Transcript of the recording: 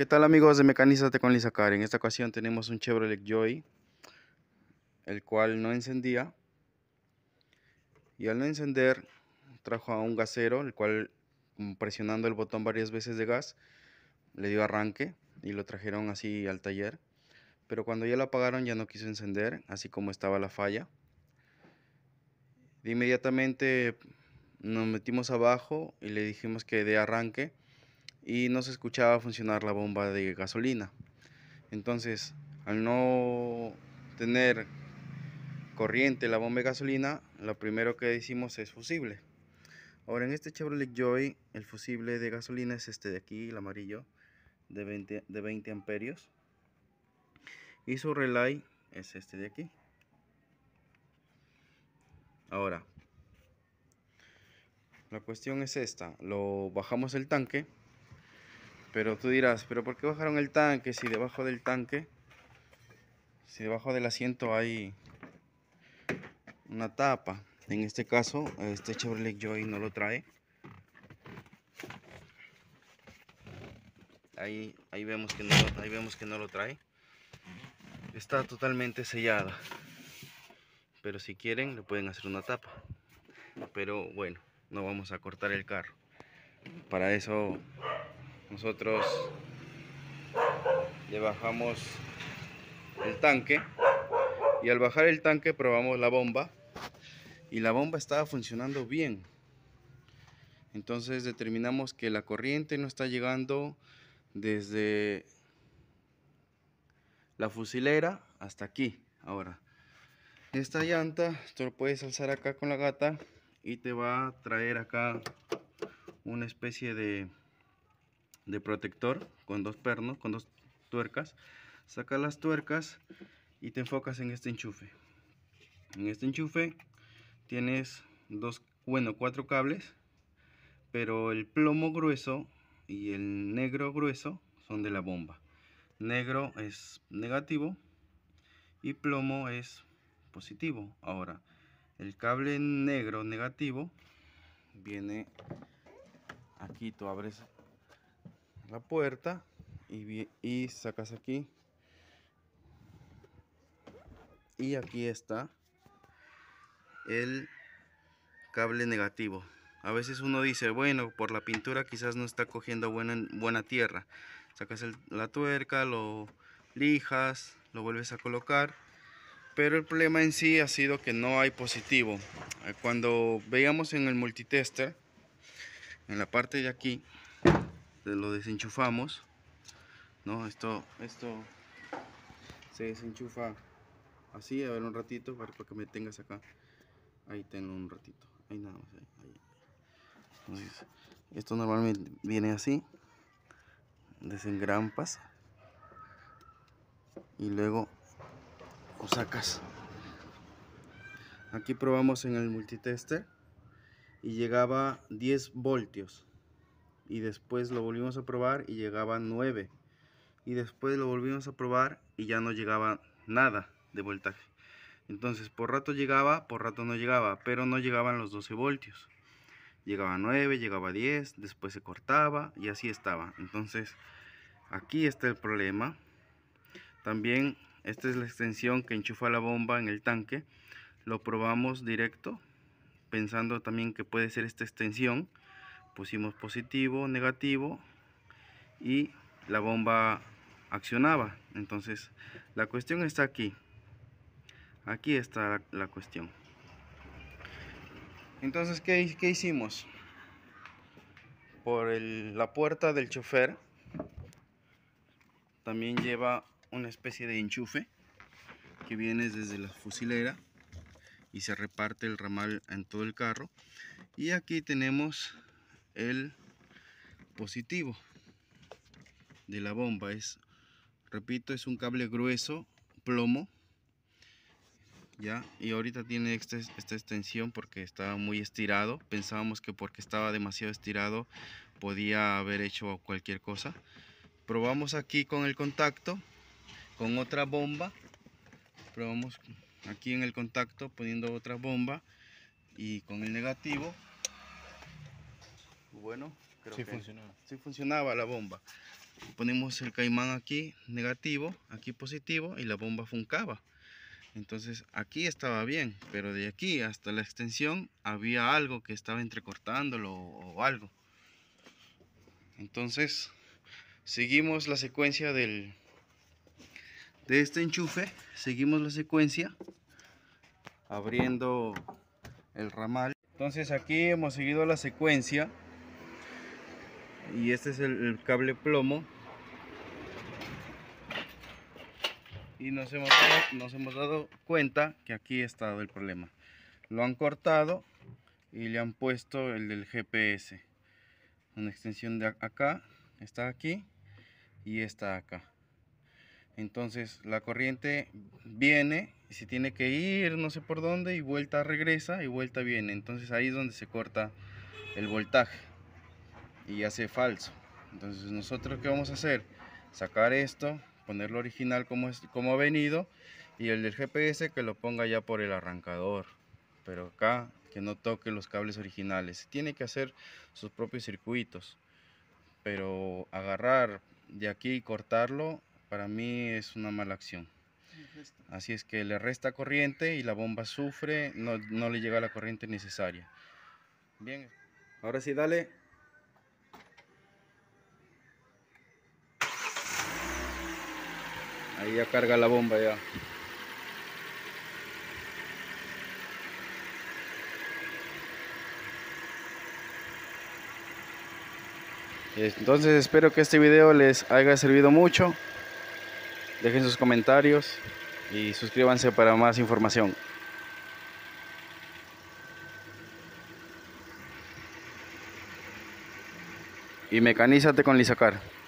¿Qué tal amigos de Mecanízate con Lisa En esta ocasión tenemos un Chevrolet Joy, el cual no encendía. Y al no encender, trajo a un gasero, el cual mm, presionando el botón varias veces de gas, le dio arranque y lo trajeron así al taller. Pero cuando ya lo apagaron ya no quiso encender, así como estaba la falla. inmediatamente nos metimos abajo y le dijimos que dé arranque y no se escuchaba funcionar la bomba de gasolina. Entonces, al no tener corriente la bomba de gasolina, lo primero que hicimos es fusible. Ahora en este Chevrolet Joy, el fusible de gasolina es este de aquí, el amarillo, de 20, de 20 amperios. Y su relay es este de aquí. Ahora, la cuestión es esta, lo bajamos el tanque pero tú dirás, ¿pero por qué bajaron el tanque si debajo del tanque, si debajo del asiento hay una tapa? En este caso, este Chevrolet Joy no lo trae. Ahí, ahí, vemos que no, ahí vemos que no lo trae. Está totalmente sellada. Pero si quieren, le pueden hacer una tapa. Pero bueno, no vamos a cortar el carro. Para eso nosotros le bajamos el tanque y al bajar el tanque probamos la bomba y la bomba estaba funcionando bien entonces determinamos que la corriente no está llegando desde la fusilera hasta aquí ahora esta llanta tú lo puedes alzar acá con la gata y te va a traer acá una especie de de protector con dos pernos, con dos tuercas. Saca las tuercas y te enfocas en este enchufe. En este enchufe tienes dos, bueno, cuatro cables, pero el plomo grueso y el negro grueso son de la bomba. Negro es negativo y plomo es positivo. Ahora, el cable negro negativo viene aquí, tú abres la puerta y, sacas aquí y aquí está el cable negativo a veces uno dice bueno por la pintura quizás no está cogiendo buena, buena tierra sacas la tuerca lo lijas lo vuelves a colocar pero el problema en sí ha sido que no hay positivo eh, cuando veíamos en el multitester en la parte de aquí este, lo desenchufamos no esto esto se desenchufa así a ver un ratito para, que me tengas acá ahí tengo un ratito ahí nada esto normalmente viene así desengrampas y luego lo sacas aquí probamos en el multitester y llegaba 10 voltios y después lo volvimos a probar y llegaba 9 y después lo volvimos a probar y ya no llegaba nada de voltaje entonces por rato llegaba por rato no llegaba pero no llegaban los 12 voltios llegaba 9 llegaba 10 después se cortaba y así estaba entonces aquí está el problema también esta es la extensión que enchufa la bomba en el tanque lo probamos directo pensando también que puede ser esta extensión pusimos positivo, negativo y la bomba accionaba. Entonces la cuestión está aquí. Aquí está la, cuestión. Entonces, ¿qué, ¿qué, hicimos? Por la puerta del chofer también lleva una especie de enchufe que viene desde la fusilera y se reparte el ramal en todo el carro. Y aquí tenemos el positivo de la bomba es repito es un cable grueso plomo ya y ahorita tiene esta, esta extensión porque estaba muy estirado pensábamos que porque estaba demasiado estirado podía haber hecho cualquier cosa probamos aquí con el contacto con otra bomba probamos aquí en el contacto poniendo otra bomba y con el negativo bueno, creo sí que funcionaba. funcionaba la bomba. Ponemos el caimán aquí negativo, aquí positivo y la bomba funcaba. Entonces aquí estaba bien, pero de aquí hasta la extensión había algo que estaba entrecortándolo o algo. Entonces seguimos la secuencia del de este enchufe, seguimos la secuencia abriendo el ramal. Entonces aquí hemos seguido la secuencia y este es el, cable plomo y nos hemos, dado, cuenta que aquí ha estado el problema lo han cortado y le han puesto el del GPS una extensión de acá está aquí y está acá entonces la corriente viene y se tiene que ir no sé por dónde y vuelta regresa y vuelta viene entonces ahí es donde se corta el voltaje y hace falso. Entonces nosotros qué vamos a hacer? Sacar esto, ponerlo original como, como ha venido y el del GPS que lo ponga ya por el arrancador. Pero acá que no toque los cables originales. Tiene que hacer sus propios circuitos. Pero agarrar de aquí y cortarlo para mí es una mala acción. Así es que le resta corriente y la bomba sufre, no, no le llega la corriente necesaria. Bien. Ahora sí, dale. Ahí ya carga la bomba ya. Entonces espero que este video les haya servido mucho. Dejen sus comentarios y suscríbanse para más información. Y mecanízate con Lisacar.